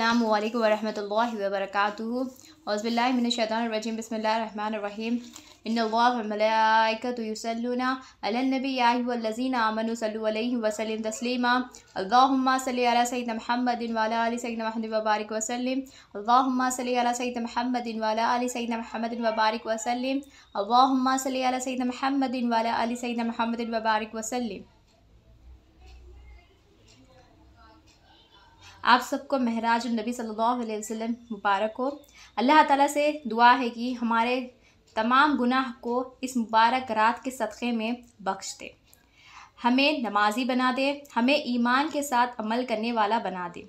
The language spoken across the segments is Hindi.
अल्लाम वरहमत ला वरक हज़बिल्लाशैतरजीम बसमीम इन्वामलाकतुसलनबीज़ीन वसलम तस्लीमा अल्लाम सैद महमद वाला अली सैद महमद वबारक वसलम अल्लाम सैद महमद वाला अली सैद महमद वबारक वसलम अल्लाम सैद महमद वाला अली सैद महमद वबारक वसलम आप सबको महराज नबी सल्लल्लाहु अलैहि वसल्लम मुबारक हो अल्लाह ताला से दुआ है कि हमारे तमाम गुनाह को इस मुबारक रात के सदक़े में बख्श दे हमें नमाजी बना दे हमें ईमान के साथ अमल करने वाला बना दे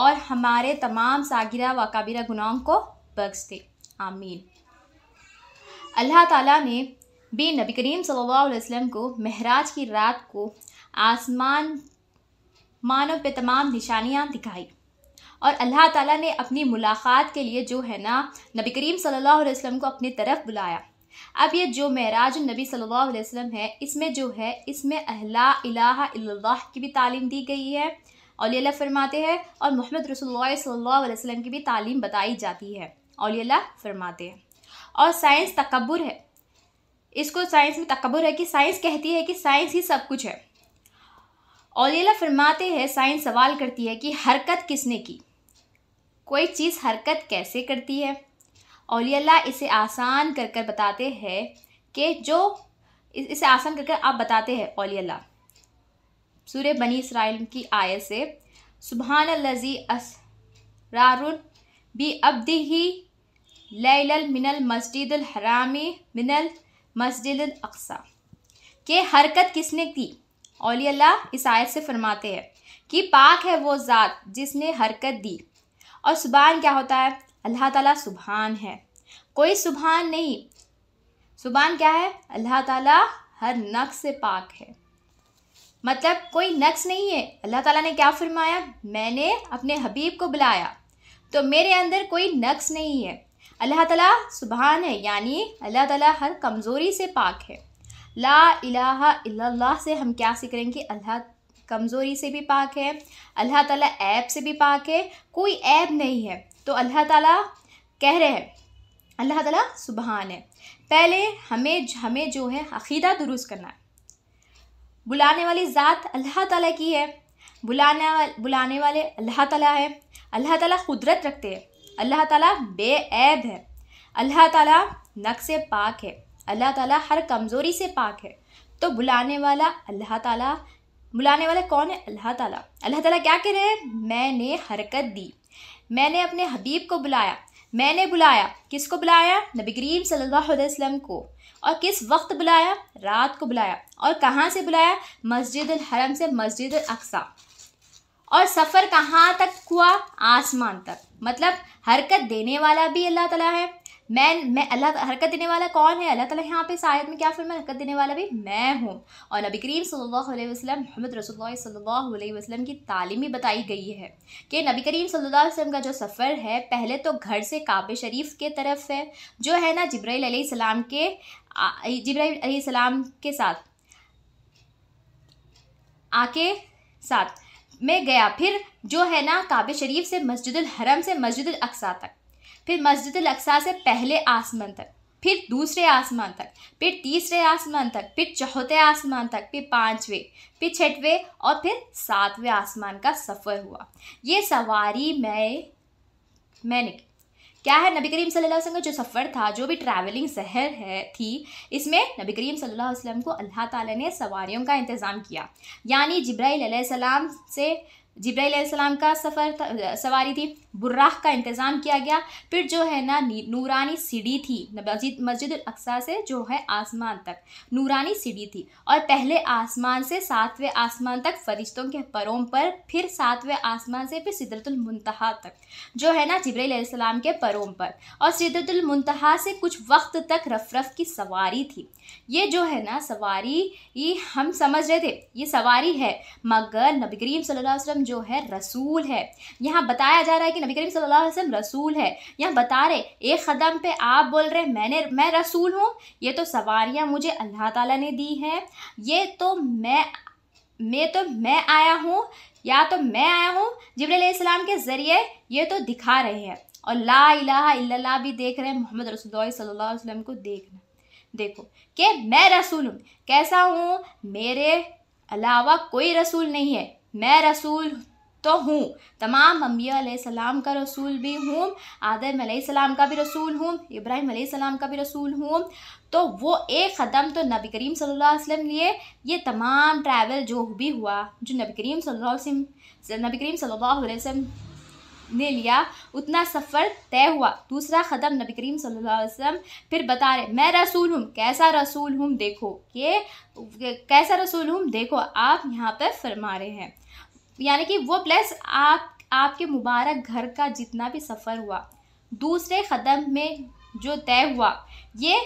और हमारे तमाम सागिरा व काबिरा गुनाहों को बख्श दे आमीन अल्लाह ताला ने भी नबी करीम सल्लल्लाहु अलैहि वसल्लम को महराज की रात को आसमान मानव पे तमाम निशानियाँ दिखाई और अल्लाह ताला ने अपनी मुलाकात के लिए जो है ना नबी करीम सल्लल्लाहु अलैहि वसल्लम को अपनी तरफ बुलाया अब ये जो महराज नबी सल्लल्लाहु अलैहि वसल्लम है इसमें जो है इसमें अहला इलाहा इल्लल्लाह की भी तालीम दी गई है अल्लाह फरमाते हैं और मोहम्मद रसोल्ला सल्लल्लाहु अलैहि वसल्लम की भी तालीम बताई जाती है अल्लाह फरमाते हैं और साइंस तकबर है इसको साइंस में तकबर है कि साइंस कहती है कि साइंस ही सब कुछ है ओलेला फरमाते हैं साइंस सवाल करती है कि हरकत किसने की कोई चीज़ हरकत कैसे करती है ओलियला इसे आसान कर कर बताते हैं कि जो इसे आसान कर कर आप बताते हैं ओलियला सूर्य बनी इसराइल की आय से सुबहान लजी असरारुन बी अब्दी ही लैलल मिनल मस्जिद हरामी मिनल मस्जिद अक्सा के हरकत किसने की औली अल्लाह इस आयत से फरमाते हैं कि पाक है वो ज़ात जिसने हरकत दी और सुबहान क्या होता है अल्लाह ताला सुबहान है कोई सुबहान नहीं सुबहान क्या है अल्लाह ताला हर नक्स से पाक है मतलब कोई नक्स नहीं है अल्लाह ताला ने क्या फरमाया मैंने अपने हबीब को बुलाया तो मेरे अंदर कोई नक्स नहीं है अल्लाह ताला सुबहान है यानी अल्लाह ताला हर कमज़ोरी से पाक है ला अला इल्लल्लाह से हम क्या सीख रहे हैं कि अल्लाह कमज़ोरी से भी पाक है अल्लाह ताला ऐब से भी पाक है कोई ऐब नहीं है तो अल्लाह ताला कह रहे हैं अल्लाह ताला सुबहान है पहले हमें हमें जो है अकीदा दुरुस्त करना है बुलाने वाली ज़ात अल्लाह ताला की है वा, बुलाने वाले अल्लाह ताला है अल्लाह ताला कुदरत रखते हैं अल्लाह ताला बेऐब है अल्लाह ताला से पाक है अल्लाह ताला हर कमज़ोरी से पाक है तो बुलाने वाला अल्लाह ताला बुलाने वाला कौन है अल्लाह ताला अल्लाह ताला क्या कह रहे हैं मैंने हरकत दी मैंने अपने हबीब को बुलाया मैंने बुलाया किसको बुलाया नबी करीम सल्लल्लाहु अलैहि वसल्लम को और किस वक्त बुलाया रात को बुलाया और कहाँ से बुलाया मस्जिद हरम से मस्जिद अक्सा और सफ़र कहाँ तक हुआ आसमान तक मतलब हरकत देने वाला भी अल्लाह ताला है मैं मैं अल्लाह हरकत देने वाला कौन है अल्लाह ताला यहाँ पे शायद में क्या फिर मैं हरकत देने वाला भी मैं हूँ और नबी करीम सल्लल्लाहु अलैहि वसल्लम मोहम्मद रसूलुल्लाह सल्लल्लाहु अलैहि वसल्लम की तालीम भी बताई गई है कि नबी करीम सल्लल्लाहु अलैहि वसल्लम का जो सफ़र है पहले तो घर से काबे शरीफ के तरफ है जो है ना जब्राईल सलाम के जब्राईल सलाम के साथ आके साथ में गया फिर जो है ना काबे शरीफ से मस्जिद हरम से मस्जिद अक्सा तक फिर मस्जिद अक्सा से पहले आसमान तक फिर दूसरे आसमान तक फिर तीसरे आसमान तक फिर चौथे आसमान तक फिर पाँचवें फिर छठवें और फिर सातवें आसमान का सफ़र हुआ ये सवारी मैं मैंने की क्या है नबी करीम सल्लल्लाहु अलैहि वसल्लम का जो सफ़र था जो भी ट्रैवलिंग शहर है थी इसमें नबी करीम सल्लल्लाहु अलैहि वसल्लम को अल्लाह ताला ने सवारियों का इंतज़ाम किया यानी जब्राईल सलाम से जब्राईसम का सफ़र सवारी थी बुर्राह का इंतज़ाम किया गया फिर जो है ना नूरानी सीढ़ी थी मस्जिद मस्जिद अक्सा से जो है आसमान तक नूरानी सीढ़ी थी और पहले आसमान से सातवें आसमान तक फरिश्तों के परों पर फिर सातवें आसमान से फिर सिदरतुल मुंतहा तक जो है ना जब्राईसम के परों पर और सिदरतुल मुंतहा से कुछ वक्त तक रफरफ की सवारी थी ये जो है ना सवारी ये हम समझ रहे थे ये सवारी है मगर नबी करीम सल्लल्लाहु अलैहि वसल्लम जो है रसूल है यहाँ बताया जा रहा है कि नबी करीम सल्लल्लाहु अलैहि वसल्लम रसूल है यहाँ बता रहे एक कदम पे आप बोल रहे मैंने मैं रसूल हूँ ये तो सवारियाँ मुझे अल्लाह ताला ने दी हैं ये तो मैं मैं तो मैं आया हूँ या तो मैं आया हूँ जबरीसम के ज़रिए ये तो दिखा रहे हैं और ला इलाहा इल्लल्लाह भी देख रहे हैं मोहम्मद रसूल सल्लल्लाहु अलैहि वसल्लम को देखना देखो कि मैं रसूल हूँ कैसा हूँ मेरे अलावा कोई रसूल नहीं है मैं रसूल तो हूँ तमाम अम्बिया सलाम का रसूल भी हूँ आदम सलाम का भी रसूल हूँ इब्राहिम सलाम का भी रसूल हूँ तो वो एक ख़दम तो नबी करीम सल्लल्लाहु अलैहि वसल्लम लिए ये तमाम ट्रैवल जो भी हुआ जो नबी करीम सल्लल्लाहु अलैहि वसल्लम नबी करीम सल्लल्लाहु अलैहि वसल्लम ने लिया उतना सफ़र तय हुआ दूसरा ख़दम नबी करीम सल्लल्लाहु अलैहि वसल्लम फिर बता रहे मैं रसूल हूँ कैसा रसूल हूँ देखो ये कैसा रसूल हूँ देखो आप यहाँ पर फरमा रहे हैं यानी कि वो प्लस आप आपके मुबारक घर का जितना भी सफ़र हुआ दूसरे ख़दम में जो तय हुआ ये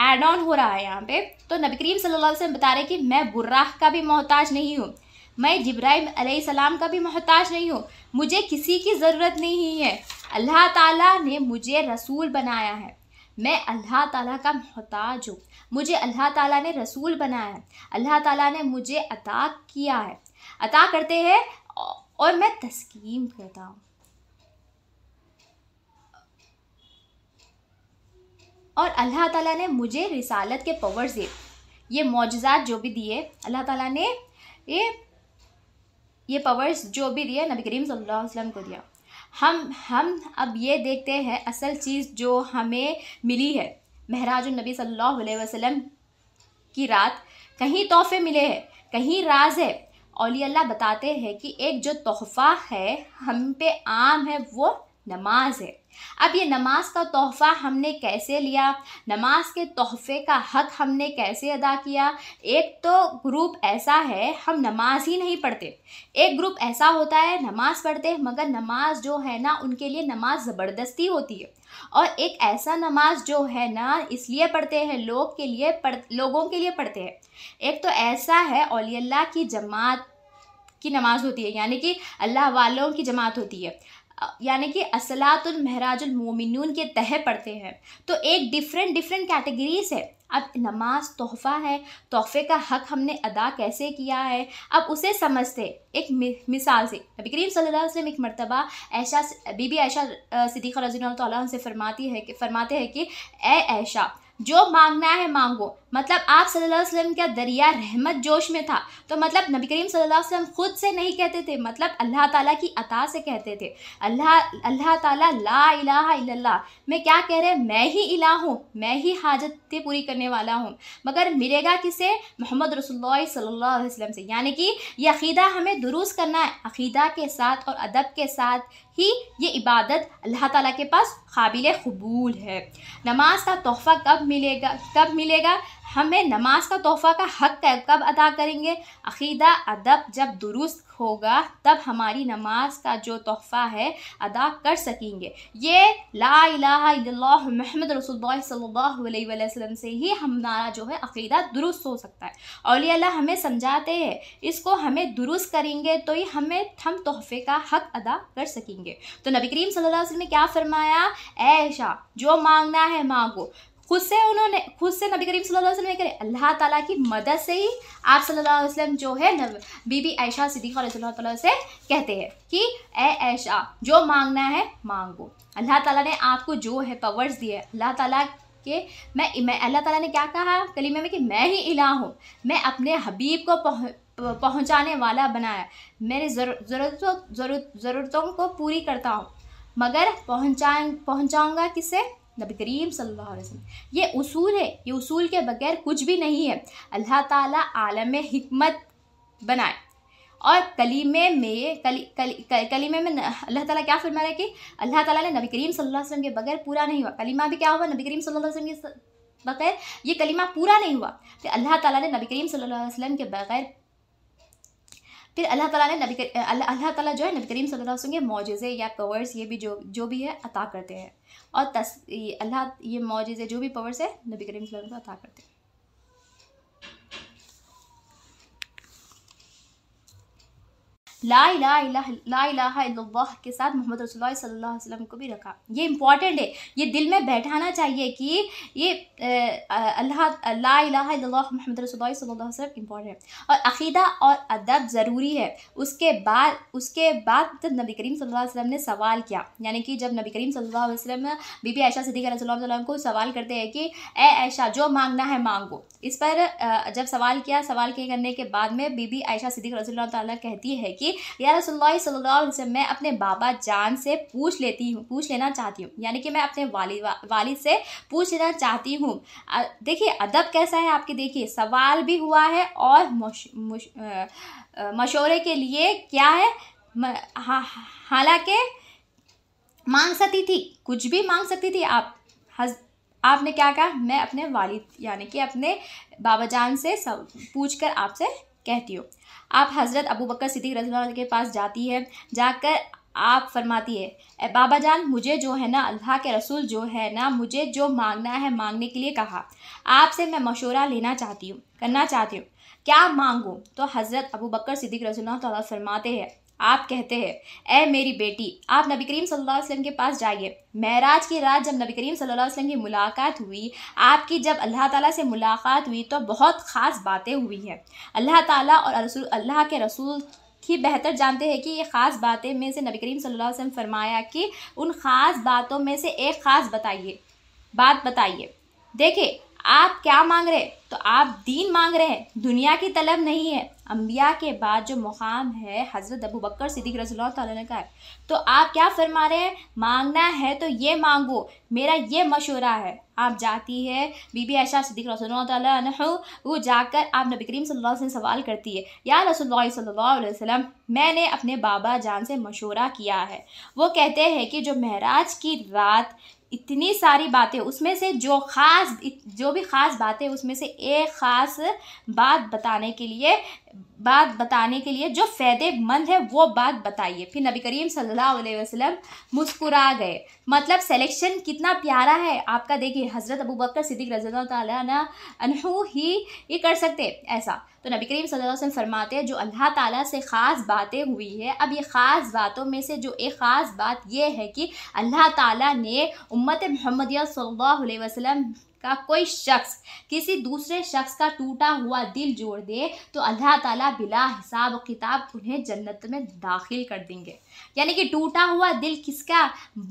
एड ऑन हो रहा है यहाँ पे तो नबी करीम सल्लल्लाहु अलैहि वसल्लम बता रहे कि मैं बुर्राह का भी मोहताज नहीं हूँ मैं जब्राहिम सलाम का भी मोहताज नहीं हूँ मुझे किसी की ज़रूरत नहीं है अल्लाह ताला ने मुझे रसूल बनाया है मैं अल्लाह ताला का मोहताज हूँ मुझे अल्लाह ताला ने रसूल बनाया है अल्लाह ताला ने मुझे अता किया है अता करते हैं और मैं तस्कीम करता हूँ और अल्लाह ताला ने मुझे रिसालत के पावर्स दिए ये मोजात जो भी दिए अल्लाह ताला ने ये ये पावर्स जो भी दिया नबी करीम सल्लल्लाहु अलैहि वसल्लम को दिया हम हम अब ये देखते हैं असल चीज़ जो हमें मिली है महराज नबी सल्लल्लाहु अलैहि वसल्लम की रात कहीं तोहफे मिले हैं कहीं राज है औली अल्लाह बताते हैं कि एक जो तोहफ़ा है हम पे आम है वो नमाज है अब ये नमाज का तोहफ़ा हमने कैसे लिया नमाज के तोहफ़े का हक हमने कैसे अदा किया एक तो ग्रुप ऐसा है हम नमाज ही नहीं पढ़ते एक ग्रुप ऐसा होता है नमाज पढ़ते मगर नमाज जो है ना उनके लिए नमाज ज़बरदस्ती होती है और एक ऐसा नमाज जो है ना इसलिए पढ़ते हैं लोग के लिए पढ़ लोगों के लिए पढ़ते हैं एक तो ऐसा है अल्लाह की जमात की नमाज़ होती है यानी कि अल्लाह वालों की जमात होती है यानी कि असलातुल महराजुल मोमिनून के तह पढ़ते हैं तो एक डिफरेंट डिफरेंट कैटेगरीज है अब नमाज तोहफ़ा है तोहफ़े का हक हमने अदा कैसे किया है अब उसे समझते एक मिसाल से नबी करीम सल्लल्लाहु अलैहि वसल्लम एक मरतबा ऐशा बीबी ऐशा सिद्दीक़ा रजी से फरमाती है कि फरमाते हैं कि ए ऐशा जो मांगना है मांगो मतलब आप सल्लल्लाहु अलैहि वसल्लम का दरिया रहमत जोश में था तो मतलब नबी करीम सल्लल्लाहु अलैहि वसल्लम खुद से नहीं कहते थे मतलब अल्लाह ताला की अता से कहते थे अल्लाह अल्लाह ताला ला इलाहा इल्लल्लाह मैं क्या कह रहे मैं ही इला हूँ मैं ही हाजत पूरी करने वाला हूँ मगर मिलेगा किसे मोहम्मद रसोल्ला सल्ला वसलम से यानी कि यह अकीदा हमें दुरुस्त करना है अकीदा के साथ और अदब के साथ ही ये इबादत अल्लाह ताला के पास काबिल कबूल है नमाज का तोहफ़ा कब मिलेगा कब मिलेगा हमें नमाज का तोहफ़ा का हक कब कब अदा करेंगे अकीदा अदब जब दुरुस्त होगा तब हमारी नमाज का जो तोहफ़ा है अदा कर सकेंगे ये ला महमद रसूल सल्लल्लाहु से ही हमारा जो है अकीदा दुरुस्त हो सकता है और अल्लाह हमें समझाते हैं इसको हमें दुरुस्त करेंगे तो ही हमें हम तोहफ़े का हक अदा कर सकेंगे तो नबी करीम सल्लल्लाहु अलैहि वसल्लम ने क्या फरमाया ऐशा जो मांगना है मांगो खुद से उन्होंने खुद से नबी करीम सल्लल्लाहु अलैहि वसल्लम करें अल्लाह ताला की मदद से ही आप सल्लल्लाहु अलैहि वसल्लम जो है बीबी ऐशा सिद्दीक़ा रजील्ला से कहते हैं कि ए ऐशा जो मांगना है मांगो अल्लाह ताला ने आपको जो है पावर्स दिए अल्लाह ताला के मैं मैं अल्लाह ताला ने क्या कहा कलीमे में कि मैं ही इला हूँ मैं अपने हबीब को पहुँचाने वाला बनाया मेरे ज़रूरतों ज़रूरतों को पूरी करता हूँ मगर पहुँचा पहुँचाऊँगा किसे नबी करीम सल्लल्लाहु अलैहि वसल्लम ये उसूल है ये उसूल के बगैर कुछ भी नहीं है अल्लाह ताला आलम हिकमत बनाए और कलीमे में कली, कली, कली कलीमे में अल्लाह ताला क्या फरमा है कि अल्लाह ताला ने नबी करीम सल्लल्लाहु अलैहि वसल्लम के बगैर पूरा नहीं हुआ कलीमा भी क्या हुआ नबी करीम सल्लल्लाहु अलैहि वसल्लम के बगैर ये कलीमा पूरा नहीं हुआ तो अल्लाह ताला ने नबी करीम सल्लल्लाहु अलैहि वसल्लम के बगैर फिर अल्लाह ताला ने नबी अल्लाह ताला जो है नबी करीम सल्लल्लाहु अलैहि वसल्लम मौजे या पावर्स ये भी जो जो भी है अता करते हैं और तस अल्लाह ये मौजे जो भी पावर्स है नबी करीम सल्लल्लाहु अलैहि वसल्लम अता करते हैं ला ला ला के साथ मोहम्मद रसोल्ला सल्लल्लाहु अलैहि वसल्लम को भी रखा ये इम्पॉर्टेंट है ये दिल में बैठाना चाहिए कि ये अल्लाह ला मोहम्मद रसोल्ला सल्लल्लाहु अलैहि वसल्लम इम्पॉर्टेंट है और अकीदा और अदब ज़रूरी है उसके बाद उसके बाद जब नबी करीम सल्लल्लाहु वसलम वसल्लम ने सवाल किया यानी कि जब नबी करीम वसलम वसल्लम बीबी आयशा सदी वसल्लम को सवाल करते हैं कि ए ऐशा जो मांगना है मांगो इस पर जब सवाल किया सवाल के करने के बाद में बीबी आयशा सिद्दीक़ रसोल्ला कहती है कि कि या रसोल्ला सल्ला मैं अपने बाबा जान से पूछ लेती हूँ पूछ लेना चाहती हूँ यानी कि मैं अपने वाली वा, वालिद से पूछ लेना चाहती हूँ देखिए अदब कैसा है आपके देखिए सवाल भी हुआ है और मशोरे के लिए क्या है हालांकि मांग सकती थी कुछ भी मांग सकती थी आप हज आपने क्या कहा मैं अपने वालिद यानी कि अपने बाबा जान से सब पूछ आपसे कहती हूँ आप हज़रत अबू बकर सिद्दीक रजी के पास जाती है जाकर आप फरमाती है बाबा जान मुझे जो है ना अल्लाह के रसूल जो है ना मुझे जो मांगना है मांगने के लिए कहा आपसे मैं मशूरा लेना चाहती हूँ करना चाहती हूँ क्या मांगूँ तो हज़रत अबू बकर सिद्दीक रसुल्ला फरमाते हैं आप कहते हैं ए मेरी बेटी आप नबी करीम सल्लल्लाहु अलैहि वसल्लम के पास जाइए महराज की रात जब नबी करीम सल्लल्लाहु अलैहि वसल्लम की मुलाकात हुई आपकी जब अल्लाह ताला से मुलाकात हुई तो बहुत ख़ास बातें हुई हैं अल्लाह ताला और रसूल अल्लाह के रसूल की बेहतर जानते हैं कि ये ख़ास बातें में से नबी करीम सल्लल्लाहु अलैहि वसल्लम फरमाया कि उन ख़ास बातों में से एक ख़ास बताइए बात बताइए देखिए आप क्या मांग रहे तो आप दीन मांग रहे हैं दुनिया की तलब नहीं है अम्बिया के बाद जो मुकाम है हज़रत अबू बकर सिद्दीक रजील्ला का है तो आप क्या फरमा रहे हैं मांगना है तो ये मांगो मेरा ये मशवरा है आप जाती है बीबी ऐशा सिद्दीक रसोल वो जाकर आप नबी करीम सल्लल्लाहु अलैहि वसल्लम सवाल करती है या रसोल्ला सल्लल्लाहु अलैहि वसल्लम मैंने अपने बाबा जान से मशवरा किया है वो कहते हैं कि जो महराज की रात इतनी सारी बातें उसमें से जो ख़ास जो भी ख़ास बातें उसमें से एक ख़ास बात बताने के लिए बात बताने के लिए जो फ़ायदेमंद है वो बात बताइए फिर नबी करीम सल्लल्लाहु अलैहि वसल्लम मुस्कुरा गए मतलब सिलेक्शन कितना प्यारा है आपका देखिए हज़रत अबू बकर सिद्दीक रज़ी तहु ही ये कर सकते ऐसा तो नबी करीम सल्लल्लाहु अलैहि वसल्लम फरमाते हैं जो अल्लाह ताला से ख़ास बातें हुई है अब ये ख़ास बातों में से जो एक ख़ास बात ये है कि अल्लाह ताला ने उम्मत महमदिया सल्लल्लाहु अलैहि वसल्लम का कोई शख्स किसी दूसरे शख्स का टूटा हुआ दिल जोड़ दे तो अल्लाह ताला बिला हिसाब किताब उन्हें जन्नत में दाखिल कर देंगे यानी कि टूटा हुआ दिल किसका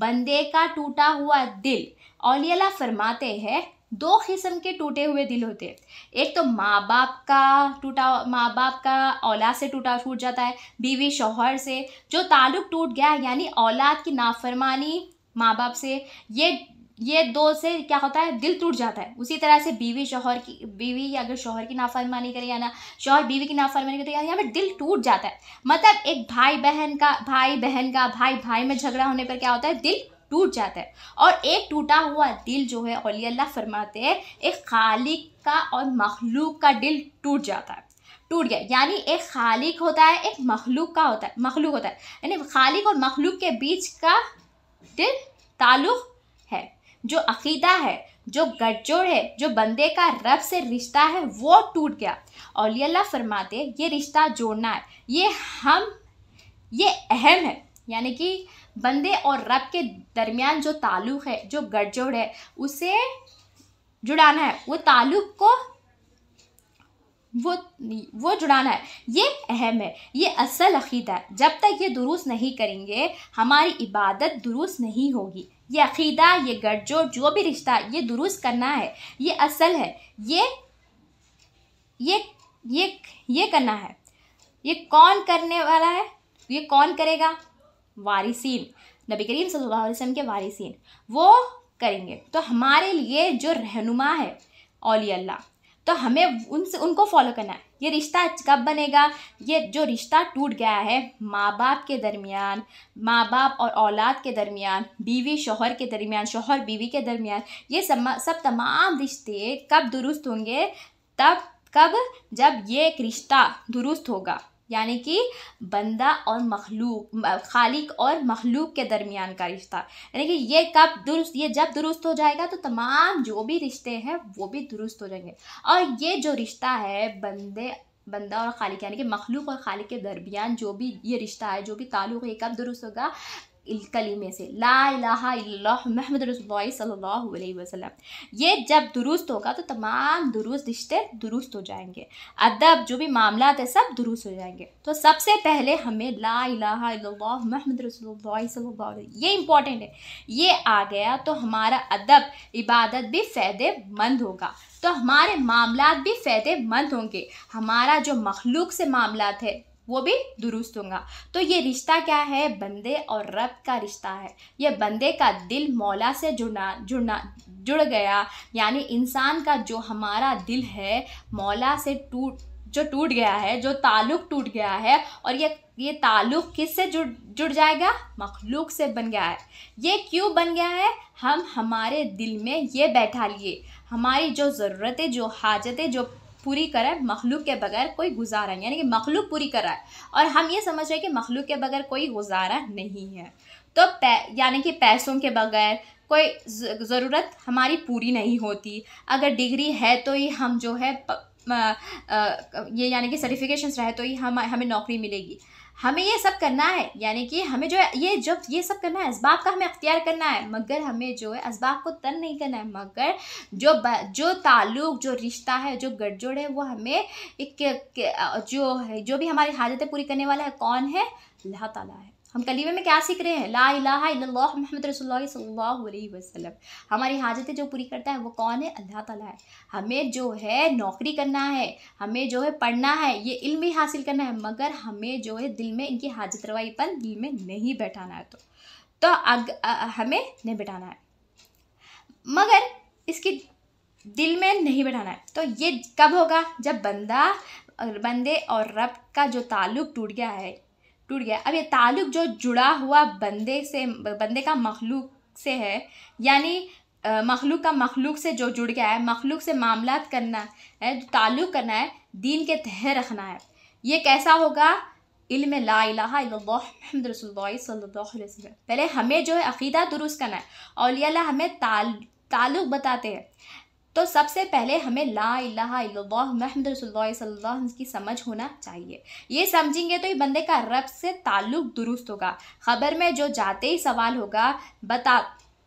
बंदे का टूटा हुआ दिल औलियाला फरमाते हैं दो किस्म के टूटे हुए दिल होते हैं एक तो माँ बाप का टूटा माँ बाप का औलाद से टूटा फूट जाता है बीवी शोहर से जो ताल्लुक टूट गया यानी औलाद की नाफरमानी माँ बाप से ये ये दो से क्या होता है दिल टूट जाता है उसी तरह से बीवी शोहर की बीवी अगर शोहर की नाफरमानी करे या ना शोहर बीवी की नाफरमानी करे या तो यहाँ पर दिल टूट जाता है मतलब एक भाई बहन का भाई बहन का भाई भाई में झगड़ा होने पर क्या होता है दिल टूट जाता है और एक टूटा हुआ दिल जो है औली अल्लाह फरमाते हैं एक खालिक का और मखलूक का दिल टूट जाता है टूट गया यानी एक खालिक होता है एक मखलूक का होता है मखलूक होता है यानी खालिक और मखलूक के बीच का दिल ताल्लुक़ है जो अकीदा है जो गठजोड़ है जो बंदे का रब से रिश्ता है वो टूट गया अल्लाह फरमाते ये रिश्ता जोड़ना है ये हम ये अहम है यानी कि बंदे और रब के दरमियान जो ताल्लुक़ है जो गठजोड़ है उसे जुड़ाना है वो ताल्लुक़ को वो वो जुड़ाना है ये अहम है ये असल अकीदा है जब तक ये दुरुस्त नहीं करेंगे हमारी इबादत दुरुस्त नहीं होगी ये अकीदा ये गठजोड़ जो भी रिश्ता ये दुरुस्त करना है ये असल है ये ये ये ये करना है ये कौन करने वाला है ये कौन करेगा वारिसीन नबी करीम सल्लल्लाहु अलैहि वसल्लम के वारिसीन वो करेंगे तो हमारे लिए जो रहनुमा है ओली अल्लाह तो हमें उनसे उनको फॉलो करना है ये रिश्ता कब बनेगा ये जो रिश्ता टूट गया है माँ बाप के दरमियान माँ बाप और औलाद के दरमियान बीवी शोहर के दरमियान शोहर बीवी के दरमियान ये सब तमाम रिश्ते कब दुरुस्त होंगे तब कब जब ये एक रिश्ता दुरुस्त होगा यानी कि बंदा और मखलूक खालिक और मखलूक के दरमियान का रिश्ता यानी कि ये कब दुरुस्त ये जब दुरुस्त हो जाएगा तो तमाम जो भी रिश्ते हैं वो भी दुरुस्त हो जाएंगे और ये जो रिश्ता है बंदे बंदा और खालिक यानी कि मखलूक और खालिक के दरमियान जो भी ये रिश्ता है जो भी ताल्लुक है कब दुरुस्त होगा कलीमे से ला महमद वसल्लम ये जब दुरुस्त होगा तो तमाम दुरुस्त रिश्ते दुरुस्त हो जाएंगे अदब जो भी मामला है सब दुरुस्त हो जाएंगे तो सबसे पहले हमें ला महमद ये इम्पॉर्टेंट है ये आ गया तो हमारा अदब इबादत भी फ़ायदेमंद होगा तो हमारे मामला भी फ़ायदेमंद होंगे हमारा जो मखलूक से मामला है वो भी दुरुस्त होगा तो ये रिश्ता क्या है बंदे और रब का रिश्ता है ये बंदे का दिल मौला से जुड़ना जुड़ना जुड़ गया यानी इंसान का जो हमारा दिल है मौला से टूट जो टूट गया है जो ताल्लुक टूट गया है और ये ये ताल्लुक किस से जुड़ जुड़ जाएगा मखलूक से बन गया है ये क्यों बन गया है हम हमारे दिल में ये बैठा लिए हमारी जो ज़रूरतें जो हाजतें जो पूरी कर रहा है मखलूक के बगैर कोई गुजारा यानी कि मखलूक पूरी कर रहा है और हम ये समझ रहे हैं कि मखलूक के बगैर कोई गुजारा नहीं है तो यानी कि पैसों के बगैर कोई ज़रूरत हमारी पूरी नहीं होती अगर डिग्री है तो ये हम जो है आ, आ, ये यानी कि सर्टिफिकेशंस रहे तो ही हम हमें नौकरी मिलेगी हमें ये सब करना है यानी कि हमें जो है ये जब ये सब करना है इसबाब का हमें अख्तियार करना है मगर हमें जो है इसबाब को तन नहीं करना है मगर जो जो ताल्लुक जो रिश्ता है जो गठजोड़ है वो हमें एक जो है जो भी हमारी हाजतें पूरी करने वाला है कौन है अल्लाह ताला है हम कलीमे में क्या सीख रहे हैं ला इलाहा इल्लल्लाह मोहम्मद रसूलुल्लाह सल्लल्लाहु अलैहि वसल्लम हमारी हाजतें जो पूरी करता है वो कौन है अल्लाह ताला है हमें जो है नौकरी करना है हमें जो है पढ़ना है ये इल्म ही हासिल करना है मगर हमें जो है दिल में इनकी हाजत रवाई पर दिल में नहीं बैठाना है तो, तो अग, अ, हमें नहीं बैठाना है मगर इसकी दिल में नहीं बैठाना है तो ये कब होगा जब बंदा बंदे और रब का जो ताल्लुक टूट गया है टूट गया अब ये ताल्लुक जो जुड़ा हुआ बंदे से बंदे का मखलूक से है यानी मखलूक का मखलूक से जो जुड़ गया है मखलूक से मामला करना है ताल्लुक करना है दीन के तह रखना है ये कैसा होगा इल्म ला वसल्लम पहले हमें जो है अकीदा दुरुस्त करना है अलिया हमें ताल्लुक़ बताते हैं तो सबसे पहले हमें ला महमद रसोल की समझ होना चाहिए ये समझेंगे तो ये बंदे का रब से ताल्लुक़ दुरुस्त होगा ख़बर में जो जाते ही सवाल होगा बता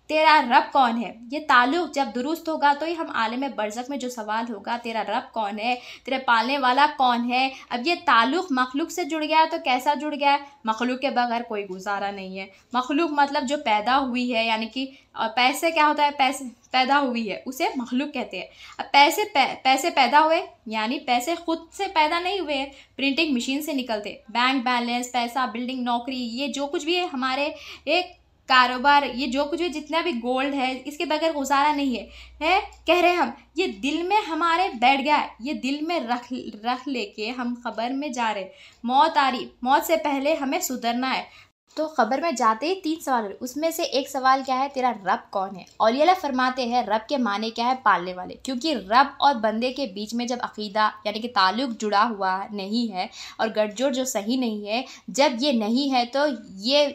तेरा रब कौन है ये ताल्लुक जब दुरुस्त होगा तो ही हम आलम बरजक में जो सवाल होगा तेरा रब कौन है तेरे पालने वाला कौन है अब ये ताल्लुक मखलूक से जुड़ गया तो कैसा जुड़ गया है मखलूक के बगैर कोई गुजारा नहीं है मखलूक मतलब जो पैदा हुई है यानी कि पैसे क्या होता है पैसे पैदा हुई है उसे मखलूक कहते हैं अब पैसे पै, पैसे पैदा हुए यानी पैसे खुद से पैदा नहीं हुए प्रिंटिंग मशीन से निकलते बैंक बैलेंस पैसा बिल्डिंग नौकरी ये जो कुछ भी है हमारे एक कारोबार ये जो कुछ भी जितना भी गोल्ड है इसके बगैर गुजारा नहीं है है कह रहे हम ये दिल में हमारे बैठ गया है ये दिल में रख रख लेके हम खबर में जा रहे मौत आ रही मौत से पहले हमें सुधरना है तो खबर में जाते ही तीन सवाल उसमें से एक सवाल क्या है तेरा रब कौन है औलियाला फरमाते हैं रब के माने क्या है पालने वाले क्योंकि रब और बंदे के बीच में जब अकीदा यानी कि ताल्लुक जुड़ा हुआ नहीं है और गठजोड़ जो सही नहीं है जब ये नहीं है तो ये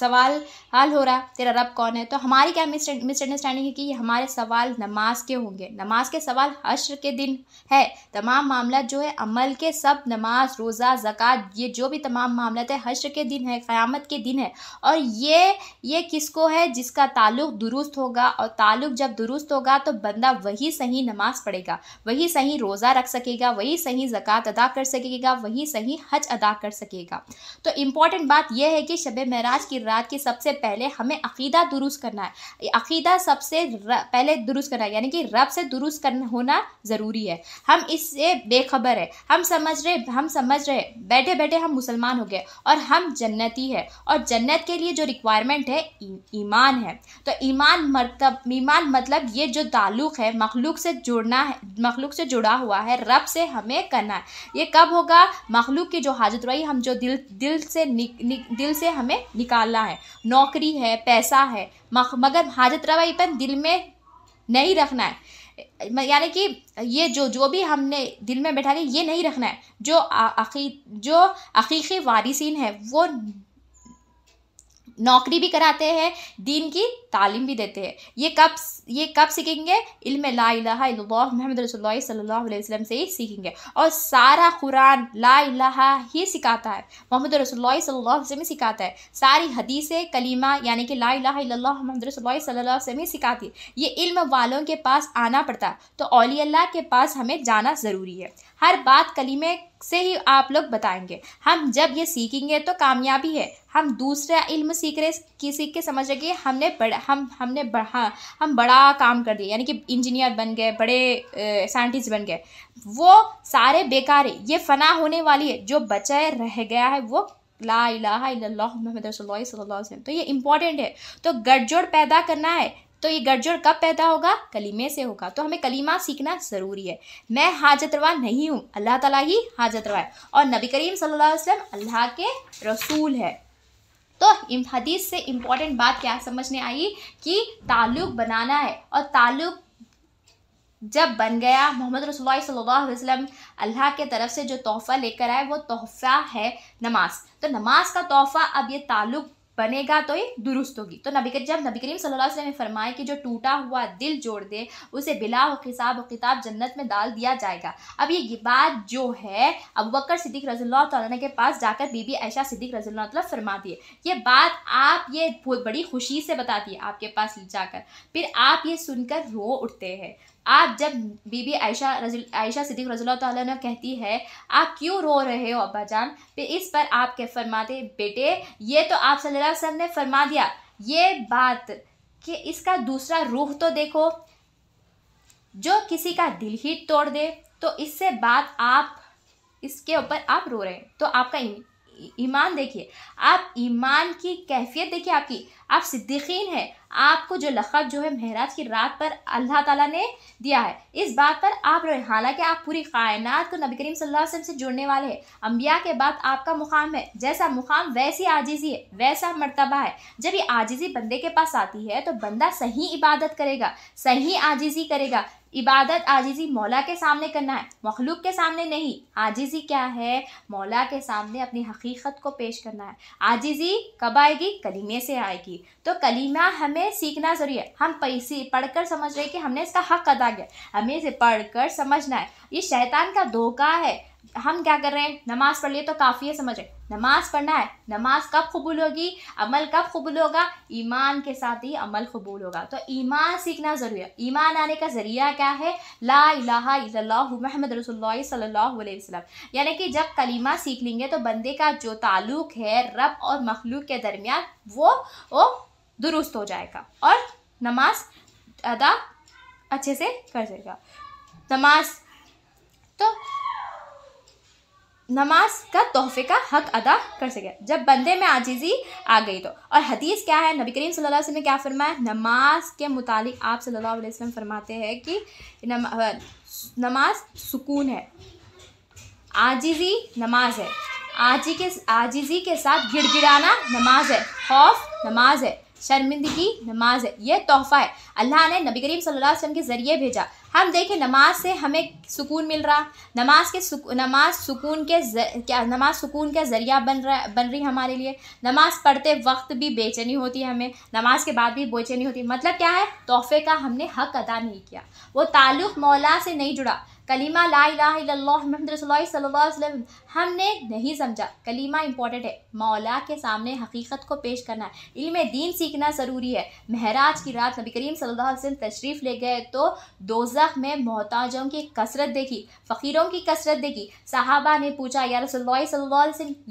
सवाल हाल हो रहा है तेरा रब कौन है तो हमारी क्या मिसअंडरस्टैंडिंग है कि ये हमारे सवाल नमाज के होंगे नमाज के सवाल हश्र के दिन है तमाम मामला जो है अमल के सब नमाज रोज़ा ज़क़़त ये जो भी तमाम मामला है हश्र के दिन है क़्यामत के दिन है और ये ये किसको है जिसका ताल्लुक दुरुस्त होगा और ताल्लुक जब दुरुस्त होगा तो बंदा वही सही नमाज पढ़ेगा वही सही रोज़ा रख सकेगा वही सही ज़क़़त अदा कर सकेगा वही सही हज अदा कर सकेगा तो इम्पॉर्टेंट बात यह है कि शब महराज की रात के सबसे पहले हमें अकीदा दुरुस्त करना है अकीदा सबसे पहले दुरुस्त करना है यानी कि रब से दुरुस्त करना होना ज़रूरी है हम इससे बेखबर है हम समझ रहे हम समझ रहे बैठे बैठे हम मुसलमान हो गए और हम जन्नती है और जन्नत के लिए जो रिक्वायरमेंट है ईमान है तो ईमान मरतब ईमान मतलब ये जो ताल्लुक़ है मखलूक से जुड़ना है मखलूक से जुड़ा हुआ है रब से हमें करना है ये कब होगा मखलूक की जो हाजत रही हम जो दिल दिल से नि, नि, दिल से हमें निकाल निकालना है नौकरी है पैसा है मगर हाजत रवाई पर दिल में नहीं रखना है यानी कि ये जो जो भी हमने दिल में बैठा लिया ये नहीं रखना है जो अकी जो अकीकी वारिसन है वो नौकरी भी कराते हैं दीन की तालीम भी देते हैं ये कब ये कब सीखेंगे इल्म ला महमद रसोल्ला सल्ला से ही सीखेंगे और सारा कुरान ला इलाहा ही सिखाता है मोहम्मद रसोल्ला सल्ला वसलम सिखाता है सारी हदीसें कलीमा यानी कि ला इलाहा इल्लल्लाह मोहम्मद रसोल्ला ही सिखाती ये इल्म वालों के पास आना पड़ता है तो औली अल्लाह के पास हमें जाना ज़रूरी है हर बात कलीमे से ही आप लोग बताएंगे हम जब ये सीखेंगे तो कामयाबी है हम दूसरा इल्म सीख रहे सीख के समझेंगे हमने बड़ा हम हमने बढ़ा हाँ, हम बड़ा बड़ा काम कर दिया यानी कि इंजीनियर बन गए बड़े साइंटिस्ट बन गए वो सारे बेकार है ये फना होने वाली है जो बचाए रह गया है वो ला महमद तो ये इम्पॉर्टेंट है तो गठजोड़ पैदा करना है तो ये गठजोड़ कब पैदा होगा कलीमे से होगा तो हमें कलीमा सीखना ज़रूरी है मैं हाजत रवा नहीं हूँ अल्लाह ताला ही हाजत रवा है और नबी करीम सल्लल्लाहु अलैहि वसल्लम अल्लाह के रसूल है तो हदीस से इम्पॉर्टेंट बात क्या समझने आई कि ताल्लुक बनाना है और ताल्लुक जब बन गया मोहम्मद रसोल्ला सल्लल्लाहु अलैहि वसल्लम अल्लाह के तरफ से जो तोहफ़ा लेकर आए वो तोहफ़ा है नमाज तो नमाज का तोहफ़ा अब ये ताल्लुक बनेगा तो ये दुरुस्त होगी तो नबी जब नबी करीम सल्लल्लाहु अलैहि वसल्लम ने फरमाया कि जो टूटा हुआ दिल जोड़ दे उसे बिला हिसाब किताब जन्नत में डाल दिया जाएगा अब ये बात जो है अब बकर सिद्दीक रजील्ला के पास जाकर बीबी ऐशा सिद्दीक रजील्ला तला फरमाती है ये बात आप ये बहुत बड़ी खुशी से बताती है आपके पास जाकर फिर आप ये सुनकर रो उठते हैं आप जब बीबी आयशा आयशा सिद्दीक रजूल तह कहती है आप क्यों रो रहे हो अब्बा जान पे इस पर आप के फरमाते बेटे ये तो आप सल्लल्लाहु अलैहि वसल्लम ने फरमा दिया ये बात कि इसका दूसरा रूह तो देखो जो किसी का दिल ही तोड़ दे तो इससे बात आप इसके ऊपर आप रो रहे हैं तो आपका ईमान देखिए आप ईमान की कैफियत देखिए आपकी आप सिद्दीकीन हैं आपको जो लखब जो है महराज की रात पर अल्लाह ताला ने दिया है इस बात पर आप रहे हालांकि आप पूरी कायनात को नबी करीम सल्लल्लाहु अलैहि वसल्लम से जुड़ने वाले हैं अम्बिया के बाद आपका मुकाम है जैसा मुकाम वैसी आजीजी है वैसा मरतबा है जब ये आजीजी बंदे के पास आती है तो बंदा सही इबादत करेगा सही आजीजी करेगा इबादत आजीजी मौला के सामने करना है मखलूक के सामने नहीं आजीजी क्या है मौला के सामने अपनी हकीकत को पेश करना है आजीजी कब आएगी कलीमे से आएगी तो कलीमा हमें सीखना ज़रूरी है हम पैसे पढ़कर समझ रहे कि हमने इसका हक अदा किया हमें इसे पढ़कर समझना है ये शैतान का धोखा है हम क्या कर रहे हैं नमाज पढ़ लिए तो काफ़ी है समझ रहे नमाज पढ़ना है नमाज कब कबूल होगी अमल कब कबूल होगा ईमान के साथ ही अमल कबूल होगा तो ईमान सीखना ज़रूरी है ईमान आने का ज़रिया क्या है ला इलाहा इल्लल्लाहु महमद रसूलुल्लाह सल्लल्लाहु अलैहि वसल्लम यानी कि जब कलीमा सीख लेंगे तो बंदे का जो ताल्लुक है रब और मखलूक के दरमियान वो वो दुरुस्त हो जाएगा और नमाज अदा अच्छे से कर देगा नमाज तो नमाज का तोहफे का हक अदा कर सके जब बंदे में आजीजी आ गई तो और हदीस क्या है नबी करीम सल्लल्लाहु अलैहि वसल्लम ने क्या फरमाया नमाज के मुतालिक आप सल्लल्लाहु अलैहि वसल्लम फरमाते हैं कि नमाज सुकून है आजीजी नमाज है आजी के आजीजी के साथ गिड़गिड़ाना नमाज है खौफ नमाज है शर्मिंदगी नमाज है यह तोहफ़ा है अल्लाह ने नबी करीम सल्लल्लाहु अलैहि वसल्लम के ज़रिए भेजा हम देखें नमाज से हमें सुकून मिल रहा नमाज के सुकू, नमाज सुकून के क्या नमाज सुकून का ज़रिया बन रहा बन रही हमारे लिए नमाज पढ़ते वक्त भी बेचैनी होती है हमें नमाज के बाद भी बेचैनी होती है मतलब क्या है तोहफे का हमने हक अदा नहीं किया वो ताल्लुक़ मौला से नहीं जुड़ा कलीमा ला वसल्लम हमने नहीं समझा कलीमा इंपॉर्टेंट है मौला के सामने हकीकत को पेश करना है इल्म दीन सीखना ज़रूरी है महराज की रात नबी करीम सल्लल्लाहु अलैहि वसल्लम तशरीफ़ ले गए तो दोजख में मोहताजों की कसरत देखी फ़कीरों की कसरत देखी साहबा ने पूछा यार रसोल्ला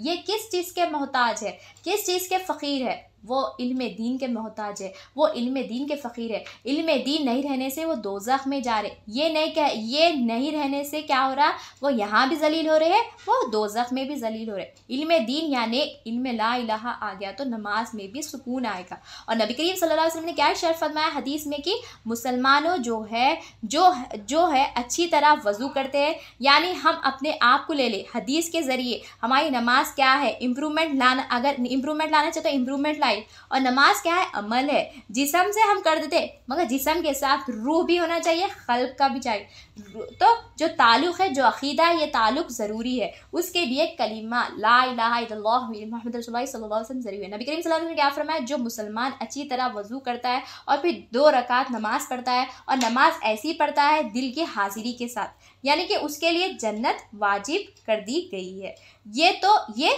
ये किस चीज़ के मोहताज है किस चीज़ के फ़कीर है वो इल्म दीन के मोहताज है वो इल्म दीन के फ़कीर है इल्म दीन नहीं रहने से वो दोजख में जा रहे ये नहीं कह ये नहीं रहने से क्या हो रहा वो यहाँ भी जलील हो रहे हैं वो दोजख में भी जलील हो रहे इल्म दीन यानि इल्म ला इलाहा आ गया तो नमाज में भी सुकून आएगा और नबी करीम सल्लल्लाहु अलैहि वसल्लम ने क्या शर्फ फरमाया हदीस में कि मुसलमानों जो है जो जो है अच्छी तरह वज़ू करते हैं यानी हम अपने आप को ले लें हदीस के ज़रिए हमारी नमाज क्या है इम्प्रूवमेंट लाना अगर इम्प्रूवमेंट लाना चाहे तो इम्प्रूवमेंट लाए राइट और नमाज क्या है अमल है जिसम से हम कर देते मगर जिसम के साथ रूह भी होना चाहिए खल्ब का भी चाहिए तो जो ताल्लुक़ है जो अकीदा है ये ताल्लुक़ ज़रूरी है उसके लिए कलीमा ला महमद वसल्लम ज़रूरी है नबी करीम सल्लल्लाहु ने क्या फरमाया जो मुसलमान अच्छी तरह वज़ू करता है और फिर दो रकात नमाज़ पढ़ता है और नमाज ऐसी पढ़ता है दिल की हाजिरी के साथ यानी कि उसके लिए जन्नत वाजिब कर दी गई है ये तो ये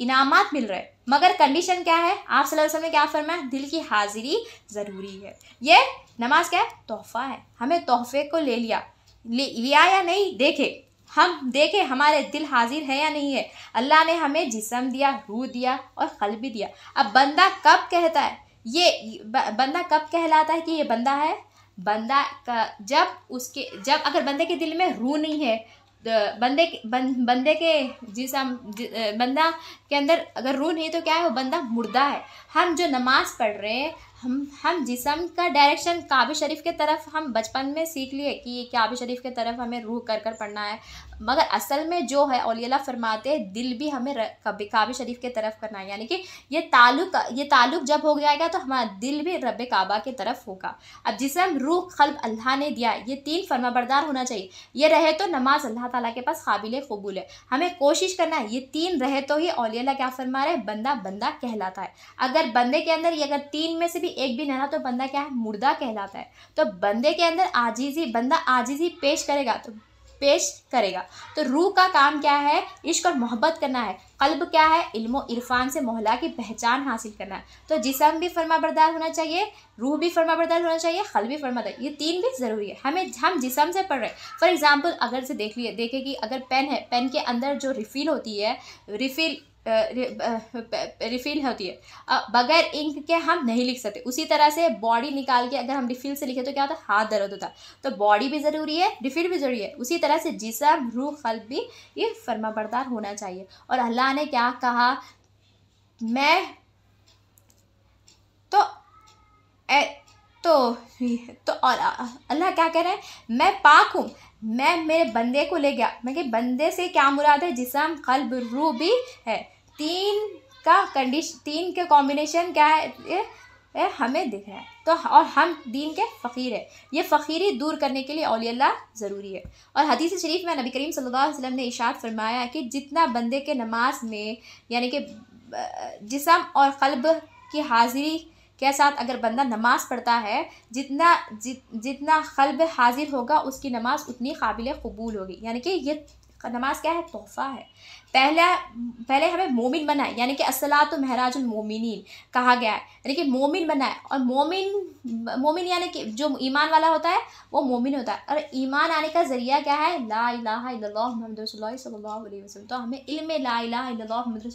इनामात मिल रहे हैं मगर कंडीशन क्या है आप सल्लल्लाहु वसल्लम क्या फरमाया दिल की हाजिरी ज़रूरी है ये नमाज क्या है तोहफा है हमें तोहफे को ले लिया ले लिया या नहीं देखे हम देखे हमारे दिल हाजिर है या नहीं है अल्लाह ने हमें जिसम दिया रूह दिया और कल भी दिया अब बंदा कब कहता है ये बंदा कब कहलाता है कि ये बंदा है बंदा का जब उसके जब अगर बंदे के दिल में रूह नहीं है बंदे बं, बंदे के जिस हम बंदा के अंदर अगर रूह नहीं तो क्या है वो बंदा मुर्दा है हम जो नमाज़ पढ़ रहे हैं हम हम जिसम का डायरेक्शन काबिल शरीफ के तरफ हम बचपन में सीख लिए कि ये काब शरीफ के तरफ हमें रूह कर कर पढ़ना है मगर असल में जो है औलियाला फरमाते दिल भी हमें कभी काब शरीफ के तरफ करना है यानी कि ये ताल्लुक ये ताल्लुक जब हो जाएगा तो हमारा दिल भी रब काबा के तरफ होगा अब जिसम रूह खल्ब अल्लाह ने दिया ये तीन फरमाबरदार होना चाहिए ये रहे तो नमाज अल्लाह ताली के पास काबिल कबूल है हमें कोशिश करना है ये तीन रहे तो ही औलियाला क्या फरमा रहे बंदा बंदा कहलाता है अगर अगर बंदे के अंदर ये अगर तीन में से भी एक भी नहीं तो बंदा क्या है मुर्दा कहलाता है तो बंदे के अंदर आजीजी बंदा आजीजी पेश करेगा तो पेश करेगा तो रूह का काम क्या है इश्क और मोहब्बत करना है कल्ब क्या है इल्मो इरफान से मोहला की पहचान हासिल करना है तो जिसम भी फर्मा बरदार होना चाहिए रूह भी फर्मा बरदार होना चाहिए कल भी फर्मा ये तीन भी ज़रूरी है हमें हम जिसम से पढ़ रहे हैं फॉर एग्ज़ाम्पल अगर से देख लिए देखें कि अगर पेन है पेन के अंदर जो रिफ़िल होती है रिफ़िल रिफिल होती है बगैर इंक के हम नहीं लिख सकते उसी तरह से बॉडी निकाल के अगर हम रिफिल से लिखे तो क्या होता है हाथ दर्द होता तो है तो बॉडी भी ज़रूरी है रिफिल भी ज़रूरी है उसी तरह से जिसम रूह खल्ब भी ये फर्माबरदार होना चाहिए और अल्लाह ने क्या कहा मैं तो ए, तो तो और अल्लाह क्या कह रहे हैं मैं पाक हूँ मैं मेरे बंदे को ले गया मैं कि बंदे से क्या मुराद है जिसम कल्ब रूह भी है तीन का कंडीशन तीन के कॉम्बिनेशन क्या है ये हमें दिख रहा है तो और हम दीन के फ़कीर है ये फ़कीरी दूर करने के लिए अल्लाह ज़रूरी है और हदीस शरीफ में नबी करीम सल्लल्लाहु अलैहि वसल्लम ने इशात फरमाया कि जितना बंदे के नमाज में यानी कि जिसम और कल्ब की हाजिरी के साथ अगर बंदा नमाज़ पढ़ता है जितना जि, जितना कल्ब हाजिर होगा उसकी नमाज़ उतनी काबिल कबूल होगी यानी कि ये नमाज क्या है तोहफ़ा है पहला पहले हमें मोमिन बनाए यानी कि असला तो महराज मोमिन कहा गया है यानी कि मोमिन बनाए और मोमिन मोमिन यानी कि जो ईमान वाला होता है वो मोमिन होता है और ईमान आने का ज़रिया क्या है ला महमद वसल्लम तो हमें इल्म ला महमद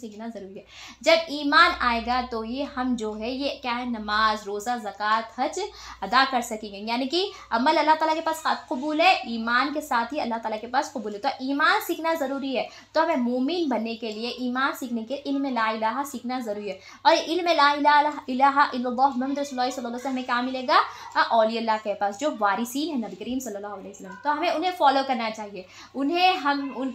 सीखना ज़रूरी है जब ईमान आएगा तो ये हम जो है ये क्या है नमाज रोज़ा ज़क़़त हज अदा कर सकेंगे यानी कि अमल अल्लाह ताला के पास कबूल है ईमान के साथ ही अल्लाह ताला के पास कबूल है तो ईमान सीखना ज़रूरी है तो मतलब है मोमिन बनने के लिए ईमान सीखने के इल्म ला इलाहा सीखना ज़रूरी है और इल्म ला इलाहा इल्लल्लाह मोहम्मद रसोल्ला से हमें क्या मिलेगा औली अल्लाह के पास जो वारिसीन है नबी करीम सल्लल्लाहु अलैहि वसल्लम तो हमें उन्हें फॉलो करना चाहिए उन्हें हम उन,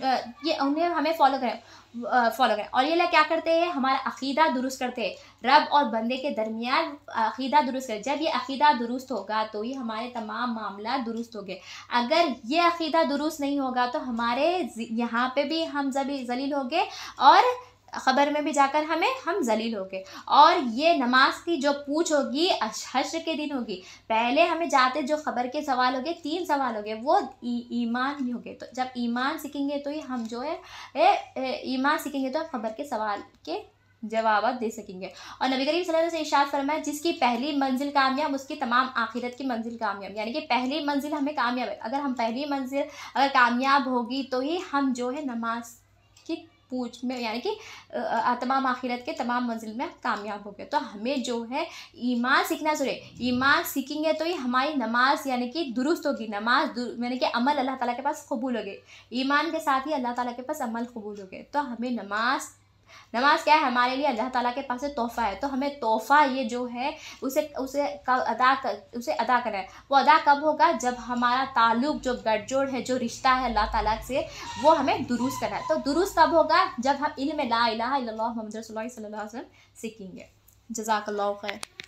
ये उन्हें हमें फॉलो करें फॉलो करें और ये लोग क्या करते हैं हमारा अकीदा दुरुस्त करते हैं रब और बंदे के दरमियान अकीदा दुरुस्त करें जब ये अकीदा दुरुस्त होगा तो ही हमारे तमाम मामला दुरुस्त हो गए अगर ये अकीदा दुरुस्त नहीं होगा तो हमारे यहाँ पे भी हम जब जलील हो गए और ख़बर में भी जाकर हमें हम जलील हो गए और ये नमाज की जो पूछ होगी अशहर के दिन होगी पहले हमें जाते जो ख़बर के सवाल हो गए तीन सवाल हो गए वो ईमान ही हो गए तो जब ईमान सीखेंगे तो ही हम जो है ईमान सीखेंगे तो हम ख़बर के सवाल के जवाब दे सकेंगे और नबी करीम सल्लल्लाहु अलैहि वसल्लम इशाद फरमाया जिसकी पहली मंजिल कामयाब उसकी तमाम आखिरत की मंजिल कामयाब यानी कि पहली मंजिल हमें कामयाब है अगर हम पहली मंजिल अगर कामयाब होगी तो ही हम जो है नमाज पूछ में यानी कि तमाम आखिरत के तमाम मंजिल में कामयाब हो गए तो हमें जो है ईमान सीखना जरूरी ईमान सीखेंगे तो ही हमारी नमाज यानी कि दुरुस्त होगी नमाज यानी कि अमल अल्लाह ताला के पास कबूल हो गए ईमान के साथ ही अल्लाह ताला के पास अमल कबूल हो गए तो हमें नमाज नमाज क्या है हमारे लिए अल्लाह ताला के पास से तोहफ़ा है तो हमें तोहफ़ा ये जो है उसे उसे अदा कर उसे अदा करना है वो अदा कब होगा जब हमारा ताल्लुक जो गठजोड़ है जो रिश्ता है अल्लाह ताला से वो हमें दुरुस्त करना है तो दुरुस्त कब होगा जब हम इल्म ला इलाहा इल्लल्लाह मोहम्मद रसूलुल्लाह सल्लल्लाहु अलैहि वसल्लम सीखेंगे जजाकल्लाह खैर